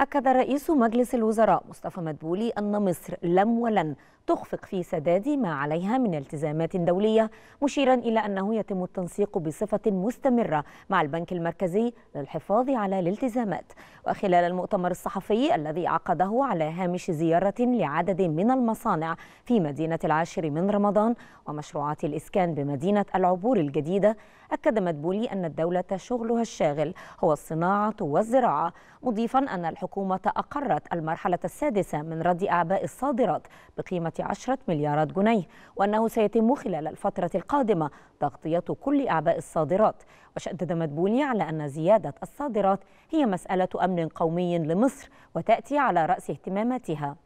أكد رئيس مجلس الوزراء مصطفى مدبولي أن مصر لم ولن تخفق في سداد ما عليها من التزامات دولية مشيرا إلى أنه يتم التنسيق بصفة مستمرة مع البنك المركزي للحفاظ على الالتزامات وخلال المؤتمر الصحفي الذي عقده على هامش زيارة لعدد من المصانع في مدينة العاشر من رمضان ومشروعات الإسكان بمدينة العبور الجديدة أكد مدبولي أن الدولة شغلها الشاغل هو الصناعة والزراعة مضيفا أن الحكومة الحكومة أقرت المرحلة السادسة من رد أعباء الصادرات بقيمة 10 مليارات جنيه وأنه سيتم خلال الفترة القادمة تغطية كل أعباء الصادرات وشدد مدبولي على أن زيادة الصادرات هي مسألة أمن قومي لمصر وتأتي على رأس اهتماماتها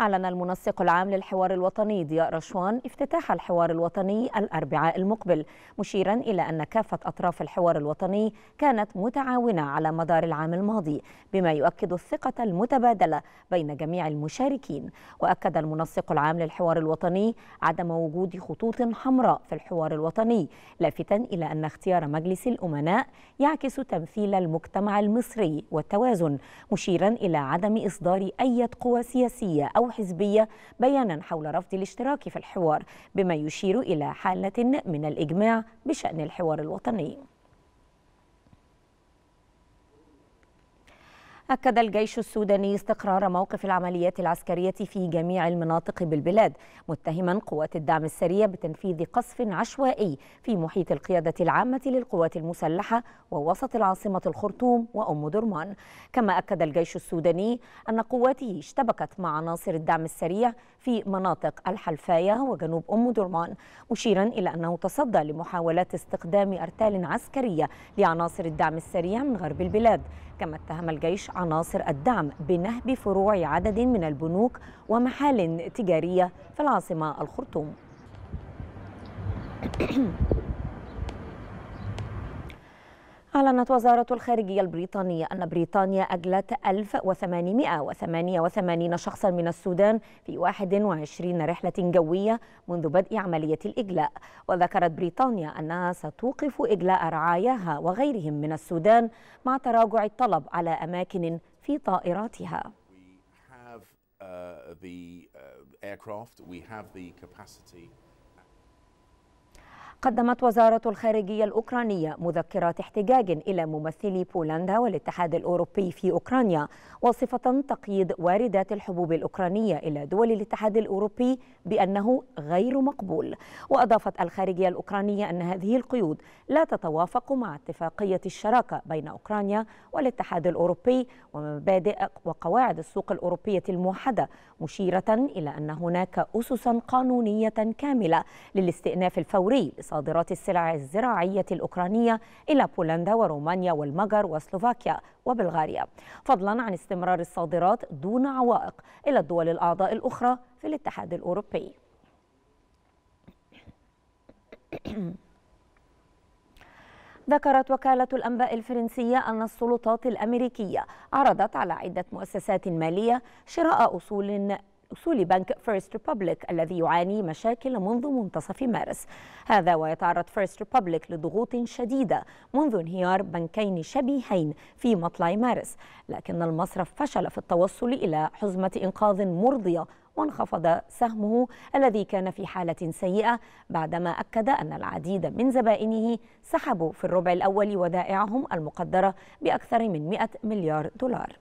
أعلن المنسق العام للحوار الوطني ضياء رشوان افتتاح الحوار الوطني الأربعاء المقبل مشيرا إلى أن كافة أطراف الحوار الوطني كانت متعاونة على مدار العام الماضي بما يؤكد الثقة المتبادلة بين جميع المشاركين وأكد المنسق العام للحوار الوطني عدم وجود خطوط حمراء في الحوار الوطني لافتا إلى أن اختيار مجلس الأمناء يعكس تمثيل المجتمع المصري والتوازن مشيرا إلى عدم إصدار أي قوى سياسية أو أو حزبية بيانا حول رفض الاشتراك في الحوار بما يشير إلى حالة من الإجماع بشأن الحوار الوطني أكد الجيش السوداني استقرار موقف العمليات العسكرية في جميع المناطق بالبلاد متهما قوات الدعم السريع بتنفيذ قصف عشوائي في محيط القيادة العامة للقوات المسلحة ووسط العاصمة الخرطوم وأم درمان كما أكد الجيش السوداني أن قواته اشتبكت مع عناصر الدعم السريع في مناطق الحلفاية وجنوب أم درمان مشيرا إلى أنه تصدى لمحاولات استخدام أرتال عسكرية لعناصر الدعم السريع من غرب البلاد كما اتهم الجيش عناصر الدعم بنهب فروع عدد من البنوك ومحال تجارية في العاصمة الخرطوم أعلنت وزارة الخارجية البريطانية أن بريطانيا أجلت 1888 شخصا من السودان في 21 رحلة جوية منذ بدء عملية الإجلاء وذكرت بريطانيا أنها ستوقف إجلاء رعاياها وغيرهم من السودان مع تراجع الطلب على أماكن في طائراتها We have, uh, the, uh, قدمت وزارة الخارجية الأوكرانية مذكرات احتجاج إلى ممثلي بولندا والاتحاد الأوروبي في أوكرانيا وصفة تقييد واردات الحبوب الأوكرانية إلى دول الاتحاد الأوروبي بأنه غير مقبول وأضافت الخارجية الأوكرانية أن هذه القيود لا تتوافق مع اتفاقية الشراكة بين أوكرانيا والاتحاد الأوروبي ومبادئ وقواعد السوق الأوروبية الموحدة مشيرة إلى أن هناك أسسا قانونية كاملة للاستئناف الفوري صادرات السلع الزراعية الأوكرانية إلى بولندا ورومانيا والمجر وسلوفاكيا وبلغاريا فضلا عن استمرار الصادرات دون عوائق إلى الدول الأعضاء الأخرى في الاتحاد الأوروبي ذكرت وكالة الأنباء الفرنسية أن السلطات الأمريكية عرضت على عدة مؤسسات مالية شراء أصول أصول بنك فيرست ريبوبليك الذي يعاني مشاكل منذ منتصف مارس هذا ويتعرض فيرست ريبوبليك لضغوط شديدة منذ انهيار بنكين شبيهين في مطلع مارس لكن المصرف فشل في التوصل إلى حزمة إنقاذ مرضية وانخفض سهمه الذي كان في حالة سيئة بعدما أكد أن العديد من زبائنه سحبوا في الربع الأول ودائعهم المقدرة بأكثر من 100 مليار دولار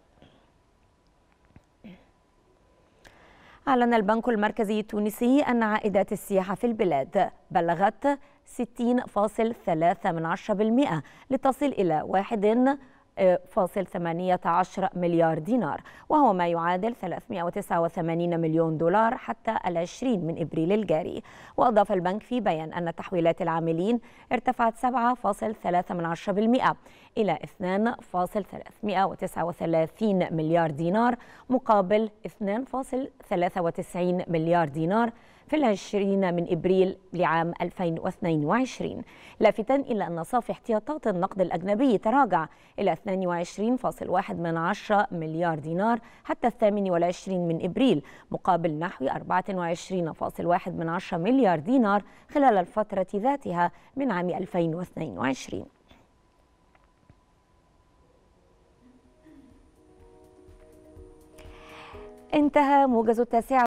أعلن البنك المركزي التونسي أن عائدات السياحة في البلاد بلغت 60.3% لتصل إلى فاصل 18 مليار دينار وهو ما يعادل 389 مليون دولار حتى العشرين من إبريل الجاري وأضاف البنك في بيان أن تحويلات العاملين ارتفعت 7.3% إلى 2.339 مليار دينار مقابل 2.93 مليار دينار في العشرين من إبريل لعام 2022 لافتا إلى أن صافي احتياطات النقد الأجنبي تراجع إلى 22.1 من مليار دينار حتى 28 من إبريل مقابل نحو 24.1 من مليار دينار خلال الفترة ذاتها من عام 2022 انتهى موجز التاسعة